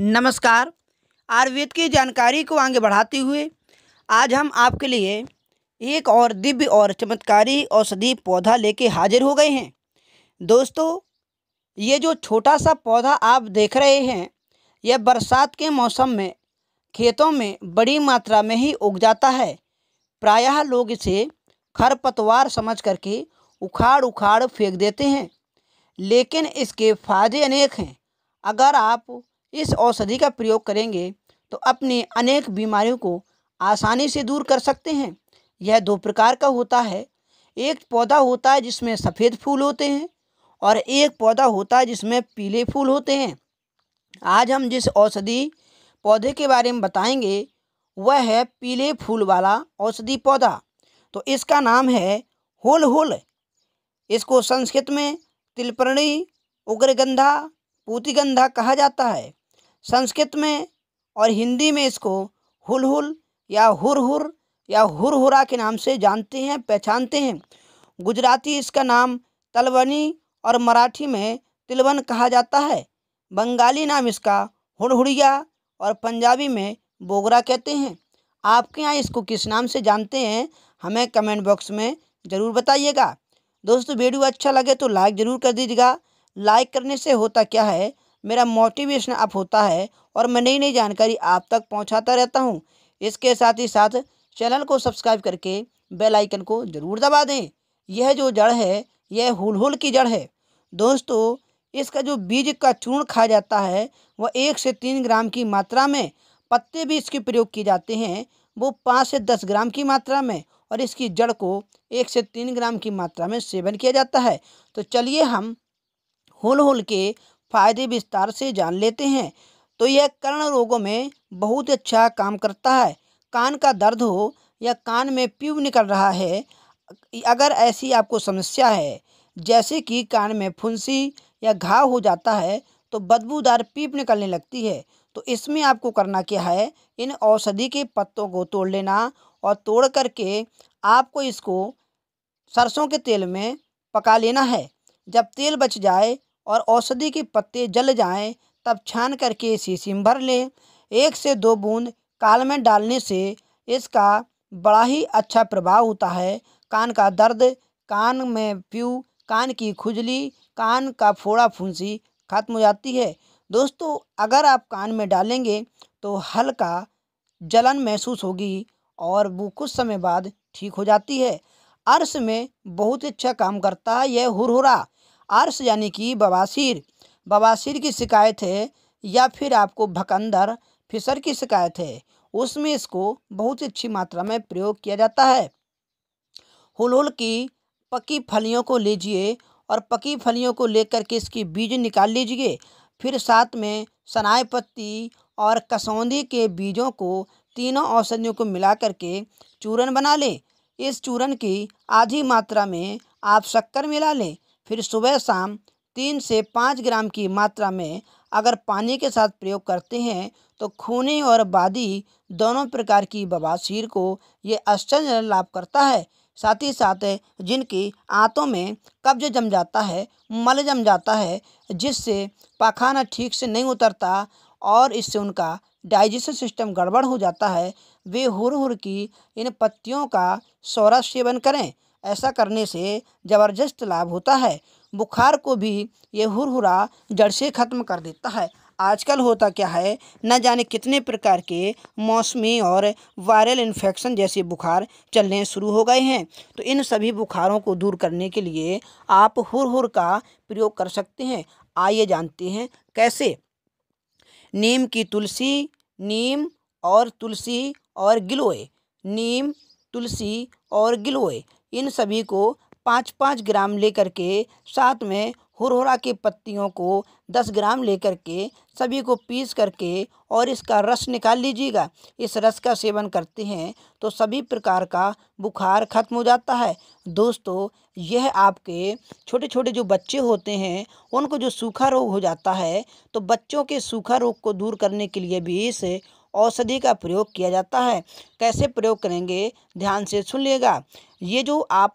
नमस्कार आयुर्वेद की जानकारी को आगे बढ़ाते हुए आज हम आपके लिए एक और दिव्य और चमत्कारी औषधि पौधा लेके हाजिर हो गए हैं दोस्तों ये जो छोटा सा पौधा आप देख रहे हैं यह बरसात के मौसम में खेतों में बड़ी मात्रा में ही उग जाता है प्रायः लोग इसे खरपतवार समझ करके उखाड़ उखाड़ फेंक देते हैं लेकिन इसके फायदे अनेक हैं अगर आप इस औषधि का प्रयोग करेंगे तो अपने अनेक बीमारियों को आसानी से दूर कर सकते हैं यह दो प्रकार का होता है एक पौधा होता है जिसमें सफ़ेद फूल होते हैं और एक पौधा होता है जिसमें पीले फूल होते हैं आज हम जिस औषधि पौधे के बारे में बताएंगे वह है पीले फूल वाला औषधि पौधा तो इसका नाम है होल होल इसको संस्कृत में तिलपर्णी उग्रगंधा पूतिगंधा कहा जाता है संस्कृत में और हिंदी में इसको हुलहुल या हुरहुर या हुरहुरा के नाम से जानते हैं पहचानते हैं गुजराती इसका नाम तलवनी और मराठी में तिलवन कहा जाता है बंगाली नाम इसका हुड़हुड़िया और पंजाबी में बोगरा कहते हैं आपके यहाँ इसको किस नाम से जानते हैं हमें कमेंट बॉक्स में ज़रूर बताइएगा दोस्तों वीडियो अच्छा लगे तो लाइक ज़रूर कर दीजिएगा लाइक करने से होता क्या है मेरा मोटिवेशन अप होता है और मैं नई नई जानकारी आप तक पहुंचाता रहता हूं इसके साथ ही साथ चैनल को सब्सक्राइब करके बेल आइकन को ज़रूर दबा दें यह जो जड़ है यह हुल की जड़ है दोस्तों इसका जो बीज का चूर्ण खाया जाता है वह एक से तीन ग्राम की मात्रा में पत्ते भी इसके प्रयोग किए जाते हैं वो पाँच से दस ग्राम की मात्रा में और इसकी जड़ को एक से तीन ग्राम की मात्रा में सेवन किया जाता है तो चलिए हम होल होल के फायदे विस्तार से जान लेते हैं तो यह कर्ण रोगों में बहुत अच्छा काम करता है कान का दर्द हो या कान में प्यूब निकल रहा है अगर ऐसी आपको समस्या है जैसे कि कान में फुंसी या घाव हो जाता है तो बदबूदार पीप निकलने लगती है तो इसमें आपको करना क्या है इन औषधि के पत्तों को तोड़ लेना और तोड़ करके आपको इसको सरसों के तेल में पका लेना है जब तेल बच जाए और औषधि के पत्ते जल जाएं तब छान करके शीशी में भर लें एक से दो बूंद काल में डालने से इसका बड़ा ही अच्छा प्रभाव होता है कान का दर्द कान में प्यू कान की खुजली कान का फोड़ा फुंसी खत्म हो जाती है दोस्तों अगर आप कान में डालेंगे तो हल्का जलन महसूस होगी और वो कुछ समय बाद ठीक हो जाती है अर्श में बहुत अच्छा काम करता है यह हुरहुरा आर्स यानी कि बवासीर बवासीर की शिकायत है या फिर आपको भकंदर फिसर की शिकायत है उसमें इसको बहुत ही अच्छी मात्रा में प्रयोग किया जाता है हुलहुल की पकी फलियों को लीजिए और पकी फलियों को लेकर के इसकी बीज निकाल लीजिए फिर साथ में सनाए पत्ती और कसौंदी के बीजों को तीनों औषधियों को मिला करके चूरन बना लें इस चूरन की आधी मात्रा में आप शक्कर मिला लें फिर सुबह शाम तीन से पाँच ग्राम की मात्रा में अगर पानी के साथ प्रयोग करते हैं तो खूनी और बादी दोनों प्रकार की बवासीर को ये आश्चर्य लाभ करता है साथ ही साथ जिनकी आंतों में कब्ज जम जाता है मल जम जाता है जिससे पाखाना ठीक से नहीं उतरता और इससे उनका डाइजेशन सिस्टम गड़बड़ हो जाता है वे हुर हुर की इन पत्तियों का सौरा सेवन करें ऐसा करने से ज़बरदस्त लाभ होता है बुखार को भी ये हुरहुरा जड़ से ख़त्म कर देता है आजकल होता क्या है न जाने कितने प्रकार के मौसमी और वायरल इन्फेक्शन जैसे बुखार चलने शुरू हो गए हैं तो इन सभी बुखारों को दूर करने के लिए आप हुरहुर का प्रयोग कर सकते हैं आइए जानते हैं कैसे नीम की तुलसी नीम और तुलसी और गिलोय नीम तुलसी और गिलोय इन सभी को पाँच पाँच ग्राम लेकर के साथ में हुरहुरा की पत्तियों को दस ग्राम लेकर के सभी को पीस करके और इसका रस निकाल लीजिएगा इस रस का सेवन करते हैं तो सभी प्रकार का बुखार खत्म हो जाता है दोस्तों यह आपके छोटे छोटे जो बच्चे होते हैं उनको जो सूखा रोग हो जाता है तो बच्चों के सूखा रोग को दूर करने के लिए भी इस औषधि का प्रयोग किया जाता है कैसे प्रयोग करेंगे ध्यान से सुन लेगा ये जो आप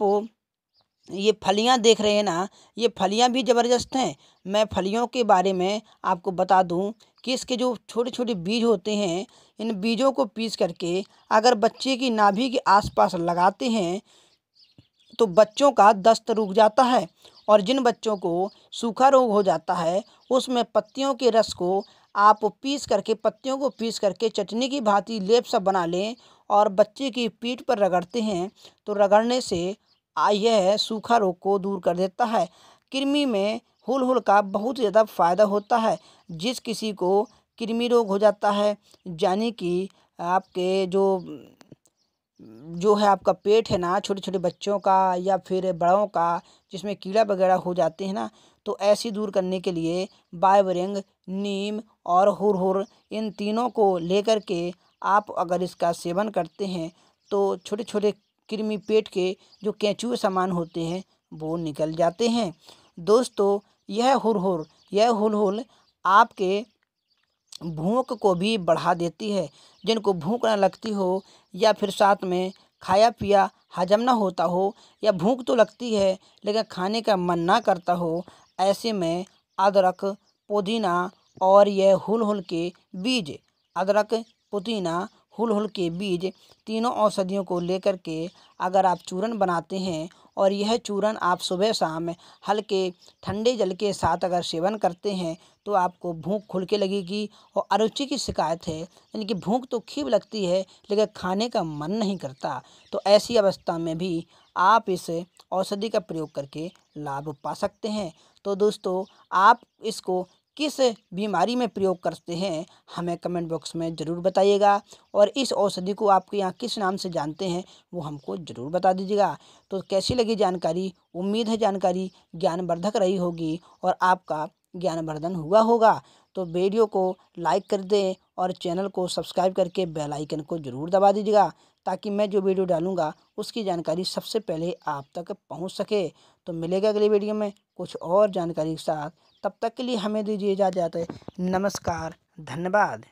ये फलियां देख रहे हैं ना ये फलियां भी ज़बरदस्त हैं मैं फलियों के बारे में आपको बता दूं कि इसके जो छोटे छोटे बीज होते हैं इन बीजों को पीस करके अगर बच्चे की नाभि के आसपास लगाते हैं तो बच्चों का दस्त रुक जाता है और जिन बच्चों को सूखा रोग हो जाता है उसमें पत्तियों के रस को आप पीस करके पत्तियों को पीस करके चटनी की भांति लेप सब बना लें और बच्चे की पीठ पर रगड़ते हैं तो रगड़ने से यह सूखा रोग को दूर कर देता है कृमि में हुल हुल का बहुत ज़्यादा फ़ायदा होता है जिस किसी को कृमि रोग हो जाता है यानी कि आपके जो जो है आपका पेट है ना छोटे छोटे बच्चों का या फिर बड़ों का जिसमें कीड़ा वगैरह हो जाते हैं ना तो ऐसी दूर करने के लिए बायबरिंग नीम और हुरहुर इन तीनों को लेकर के आप अगर इसका सेवन करते हैं तो छोटे छोटे कृमि पेट के जो कैचुए सामान होते हैं वो निकल जाते हैं दोस्तों यह हुरहुर यह हुल आपके भूख को भी बढ़ा देती है जिनको भूख ना लगती हो या फिर साथ में खाया पिया हजम ना होता हो या भूख तो लगती है लेकिन खाने का मन ना करता हो ऐसे में अदरक पुदीना और यह हुल हुल के बीज अदरक पुदीना हुल हुल के बीज तीनों औषधियों को लेकर के अगर आप चूरन बनाते हैं और यह चूरन आप सुबह शाम हल्के ठंडे जल के साथ अगर सेवन करते हैं तो आपको भूख खुल के लगेगी और अरुचि की शिकायत है यानी कि भूख तो खीब लगती है लेकिन खाने का मन नहीं करता तो ऐसी अवस्था में भी आप इस औषधि का प्रयोग करके लाभ पा सकते हैं तो दोस्तों आप इसको किस बीमारी में प्रयोग करते हैं हमें कमेंट बॉक्स में ज़रूर बताइएगा और इस औषधि को आपके यहाँ किस नाम से जानते हैं वो हमको ज़रूर बता दीजिएगा तो कैसी लगी जानकारी उम्मीद है जानकारी ज्ञानवर्धक रही होगी और आपका ज्ञानवर्धन हुआ होगा तो वीडियो को लाइक कर दें और चैनल को सब्सक्राइब करके बेल आइकन को ज़रूर दबा दीजिएगा ताकि मैं जो वीडियो डालूँगा उसकी जानकारी सबसे पहले आप तक पहुँच सके तो मिलेगा अगली वीडियो में कुछ और जानकारी के साथ तब तक के लिए हमें दीजिए इजाज़त नमस्कार धन्यवाद